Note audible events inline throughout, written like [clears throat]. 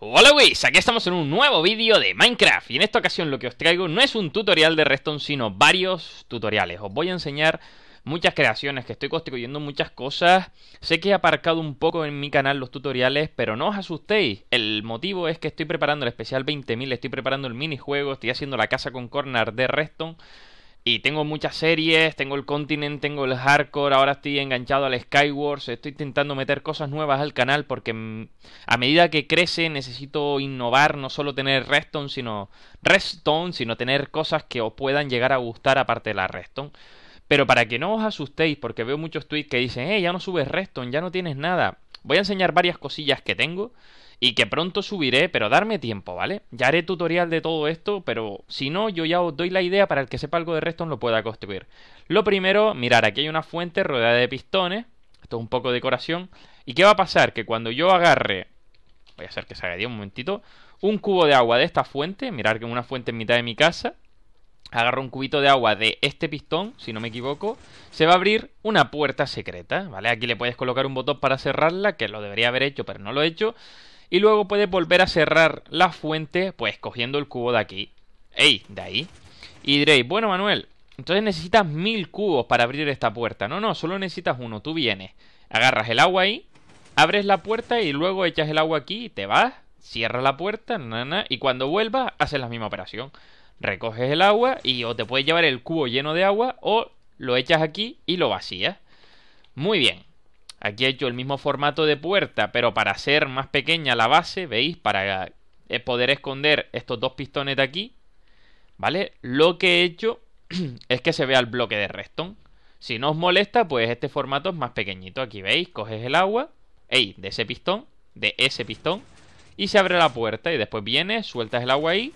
Hola guys, aquí estamos en un nuevo vídeo de Minecraft y en esta ocasión lo que os traigo no es un tutorial de Redstone sino varios tutoriales. Os voy a enseñar muchas creaciones que estoy construyendo muchas cosas. Sé que he aparcado un poco en mi canal los tutoriales, pero no os asustéis. El motivo es que estoy preparando el especial 20.000, estoy preparando el minijuego, estoy haciendo la casa con corner de Redstone y tengo muchas series, tengo el Continent, tengo el Hardcore, ahora estoy enganchado al Skywars, estoy intentando meter cosas nuevas al canal porque mm, a medida que crece necesito innovar, no solo tener Redstone, sino Redstone, sino tener cosas que os puedan llegar a gustar aparte de la Redstone. Pero para que no os asustéis, porque veo muchos tweets que dicen, eh, ya no subes Redstone, ya no tienes nada. Voy a enseñar varias cosillas que tengo y que pronto subiré, pero darme tiempo, ¿vale? Ya haré tutorial de todo esto, pero si no, yo ya os doy la idea para el que sepa algo de Redstone lo pueda construir. Lo primero, mirar, aquí hay una fuente rodeada de pistones, esto es un poco de decoración, ¿y qué va a pasar? Que cuando yo agarre, voy a hacer que salga haga un momentito, un cubo de agua de esta fuente, mirar que es una fuente en mitad de mi casa, agarro un cubito de agua de este pistón, si no me equivoco, se va a abrir una puerta secreta, ¿vale? Aquí le puedes colocar un botón para cerrarla, que lo debería haber hecho, pero no lo he hecho y luego puedes volver a cerrar la fuente pues cogiendo el cubo de aquí. ¡Ey! De ahí. Y diréis, bueno Manuel, entonces necesitas mil cubos para abrir esta puerta. No, no, solo necesitas uno. Tú vienes, agarras el agua ahí, abres la puerta y luego echas el agua aquí y te vas, cierras la puerta, nana, y cuando vuelvas haces la misma operación. Recoges el agua y o te puedes llevar el cubo lleno de agua o lo echas aquí y lo vacías. Muy bien. Aquí he hecho el mismo formato de puerta, pero para hacer más pequeña la base, ¿veis? Para eh, poder esconder estos dos pistones de aquí, ¿vale? Lo que he hecho [clears throat] es que se vea el bloque de redstone. Si no os molesta, pues este formato es más pequeñito. Aquí veis, coges el agua, ey, de ese pistón, de ese pistón, y se abre la puerta y después vienes, sueltas el agua ahí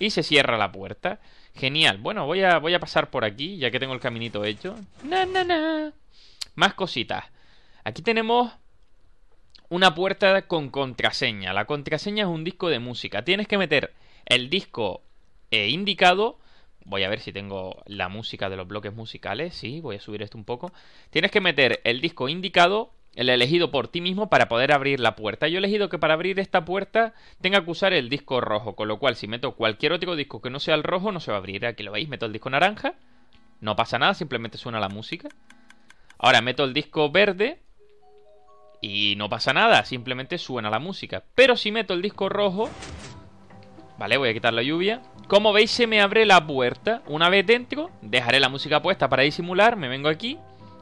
y se cierra la puerta. Genial. Bueno, voy a, voy a pasar por aquí, ya que tengo el caminito hecho. Na, na, na. Más cositas. Aquí tenemos una puerta con contraseña. La contraseña es un disco de música. Tienes que meter el disco eh, indicado. Voy a ver si tengo la música de los bloques musicales. Sí, voy a subir esto un poco. Tienes que meter el disco indicado, el elegido por ti mismo, para poder abrir la puerta. Yo he elegido que para abrir esta puerta tenga que usar el disco rojo. Con lo cual, si meto cualquier otro disco que no sea el rojo, no se va a abrir. Aquí lo veis, meto el disco naranja. No pasa nada, simplemente suena la música. Ahora meto el disco verde y no pasa nada, simplemente suena la música. Pero si meto el disco rojo... Vale, voy a quitar la lluvia. Como veis se me abre la puerta. Una vez dentro, dejaré la música puesta para disimular, me vengo aquí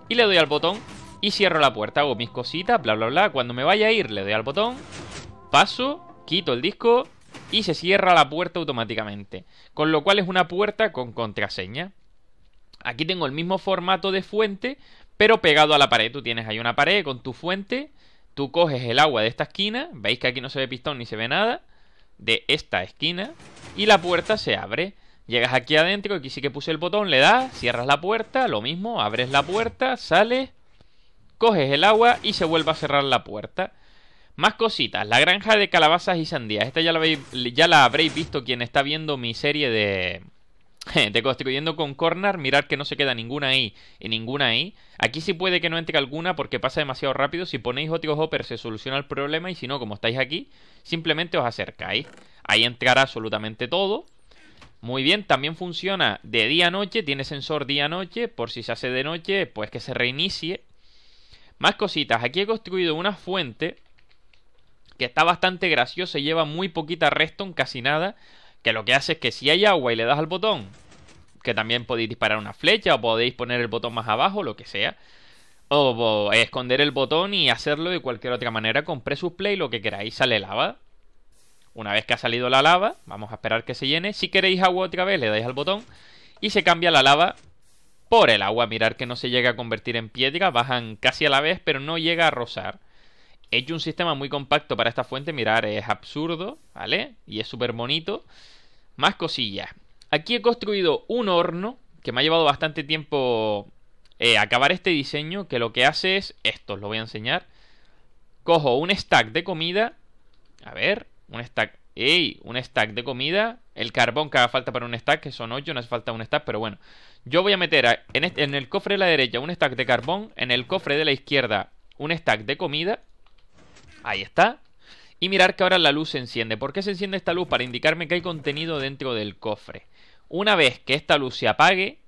y le doy al botón y cierro la puerta. Hago mis cositas, bla, bla, bla. Cuando me vaya a ir le doy al botón, paso, quito el disco y se cierra la puerta automáticamente. Con lo cual es una puerta con contraseña. Aquí tengo el mismo formato de fuente, pero pegado a la pared. Tú tienes ahí una pared con tu fuente, tú coges el agua de esta esquina, veis que aquí no se ve pistón ni se ve nada, de esta esquina, y la puerta se abre. Llegas aquí adentro, aquí sí que puse el botón, le das, cierras la puerta, lo mismo, abres la puerta, sales, coges el agua y se vuelve a cerrar la puerta. Más cositas, la granja de calabazas y sandías. Esta ya la, ya la habréis visto quien está viendo mi serie de, [laughs] construyendo con corner, mirar que no se queda ninguna ahí y ninguna ahí. Aquí sí puede que no entre alguna porque pasa demasiado rápido. Si ponéis otro hopper se soluciona el problema y si no, como estáis aquí, simplemente os acercáis. Ahí entrará absolutamente todo. Muy bien, también funciona de día a noche, tiene sensor día a noche, por si se hace de noche, pues que se reinicie. Más cositas, aquí he construido una fuente que está bastante graciosa lleva muy poquita redstone, casi nada lo que hace es que si hay agua y le das al botón, que también podéis disparar una flecha o podéis poner el botón más abajo, lo que sea, o, esconder el botón y hacerlo de cualquier otra manera con play lo que queráis, sale lava. Una vez que ha salido la lava, vamos a esperar que se llene. Si queréis agua otra vez, le dais al botón y se cambia la lava por el agua. Mirar que no se llega a convertir en piedra, bajan casi a la vez, pero no llega a rozar. He hecho un sistema muy compacto para esta fuente, mirar, es absurdo, ¿vale? Y es súper bonito. Más cosillas. Aquí he construido un horno que me ha llevado bastante tiempo eh, acabar este diseño, que lo que hace es esto, os lo voy a enseñar. Cojo un stack de comida, a ver, un stack, ¡ey! Un stack de comida, el carbón que haga falta para un stack, que son ocho, no hace falta un stack, pero bueno. Yo voy a meter en, este, en el cofre de la derecha un stack de carbón, en el cofre de la izquierda un stack de comida, ahí está. Y mirar que ahora la luz se enciende. ¿Por qué se enciende esta luz? Para indicarme que hay contenido dentro del cofre. Una vez que esta luz se apague,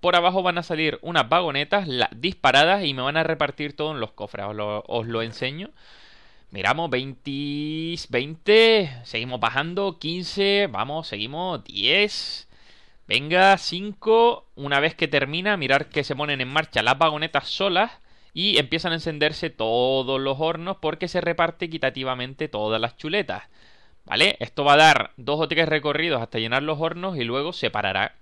por abajo van a salir unas vagonetas disparadas y me van a repartir todo en los cofres. Os lo, enseño. Miramos, 20, 20, seguimos bajando, 15, vamos, seguimos, 10, venga, 5. Una vez que termina, mirar que se ponen en marcha las vagonetas solas y empiezan a encenderse todos los hornos porque se reparte equitativamente todas las chuletas. ¿Vale? Esto va a dar dos o tres recorridos hasta llenar los hornos y luego se parará.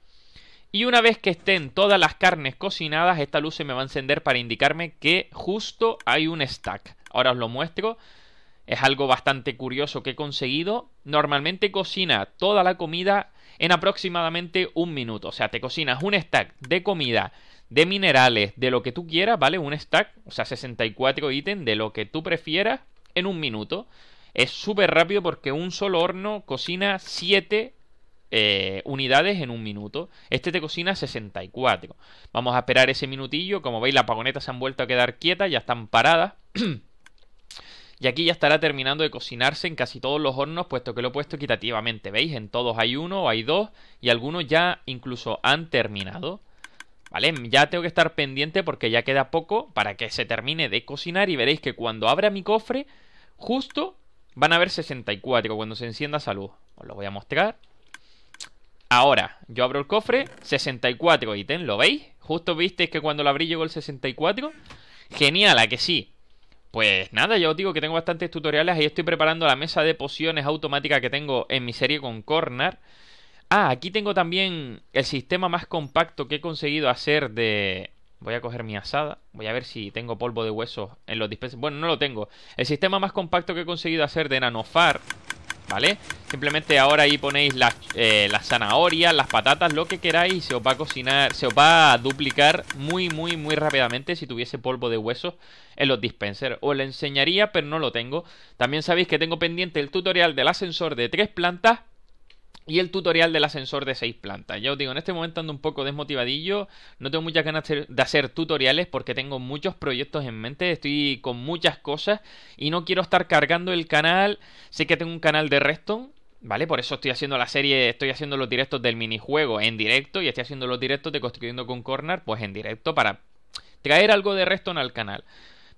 Y una vez que estén todas las carnes cocinadas, esta luz se me va a encender para indicarme que justo hay un stack. Ahora os lo muestro. Es algo bastante curioso que he conseguido. Normalmente cocina toda la comida en aproximadamente un minuto. O sea, te cocinas un stack de comida de minerales, de lo que tú quieras, ¿vale? Un stack, o sea, 64 ítems de lo que tú prefieras en un minuto. Es súper rápido porque un solo horno cocina 7 eh, unidades en un minuto. Este te cocina 64. Vamos a esperar ese minutillo. Como veis, las pagonetas se han vuelto a quedar quietas, ya están paradas. [clears throat] y aquí ya estará terminando de cocinarse en casi todos los hornos, puesto que lo he puesto equitativamente. ¿Veis? En todos hay uno hay dos y algunos ya incluso han terminado. ¿vale? Ya tengo que estar pendiente porque ya queda poco para que se termine de cocinar y veréis que cuando abra mi cofre, justo van a ver 64 cuando se encienda salud. Os lo voy a mostrar. Ahora, yo abro el cofre, 64 ítem, ¿lo veis? Justo visteis que cuando lo abrí llegó el 64. Genial, ¿a que sí? Pues nada, ya os digo que tengo bastantes tutoriales. Ahí estoy preparando la mesa de pociones automática que tengo en mi serie con Corner. Ah, aquí tengo también el sistema más compacto que he conseguido hacer de... Voy a coger mi asada. Voy a ver si tengo polvo de huesos en los dispensers. Bueno, no lo tengo. El sistema más compacto que he conseguido hacer de nanofar. ¿Vale? Simplemente ahora ahí ponéis las, eh, las zanahorias, las patatas, lo que queráis. Y se os va a cocinar, se os va a duplicar muy, muy, muy rápidamente si tuviese polvo de huesos en los dispensers. Os lo enseñaría, pero no lo tengo. También sabéis que tengo pendiente el tutorial del ascensor de tres plantas y el tutorial del ascensor de seis plantas. Ya os digo, en este momento ando un poco desmotivadillo, no tengo muchas ganas de hacer tutoriales porque tengo muchos proyectos en mente, estoy con muchas cosas y no quiero estar cargando el canal. Sé que tengo un canal de reston ¿vale? Por eso estoy haciendo la serie, estoy haciendo los directos del minijuego en directo y estoy haciendo los directos de Construyendo con Corner, pues en directo para traer algo de reston al canal.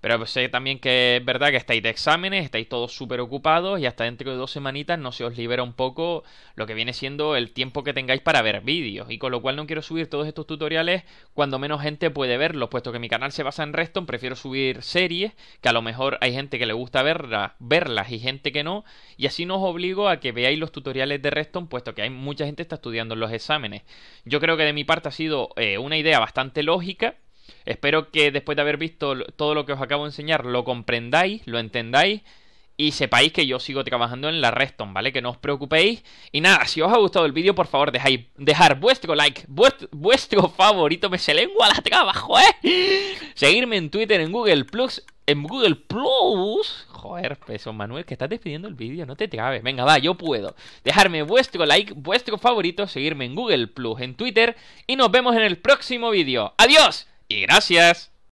Pero pues, sé también que es verdad que estáis de exámenes, estáis todos súper ocupados y hasta dentro de dos semanitas no se os libera un poco lo que viene siendo el tiempo que tengáis para ver vídeos. Y con lo cual no quiero subir todos estos tutoriales cuando menos gente puede verlos, puesto que mi canal se basa en Reston, prefiero subir series que a lo mejor hay gente que le gusta verlas y gente que no. Y así no os obligo a que veáis los tutoriales de Reston, puesto que hay mucha gente que está estudiando los exámenes. Yo creo que de mi parte ha sido eh, una idea bastante lógica Espero que después de haber visto todo lo que os acabo de enseñar lo comprendáis, lo entendáis y sepáis que yo sigo trabajando en la Reston, ¿vale? Que no os preocupéis. Y nada, si os ha gustado el vídeo, por favor, dejáis, dejar vuestro like, vuestro, favorito, me se lengua la trabajo, ¿eh? Seguirme en Twitter, en Google Plus, en Google Plus. Joder, peso Manuel, que estás despidiendo el vídeo, no te trabes. Venga, va, yo puedo. Dejarme vuestro like, vuestro favorito, seguirme en Google Plus, en Twitter. Y nos vemos en el próximo vídeo. ¡Adiós! y gracias.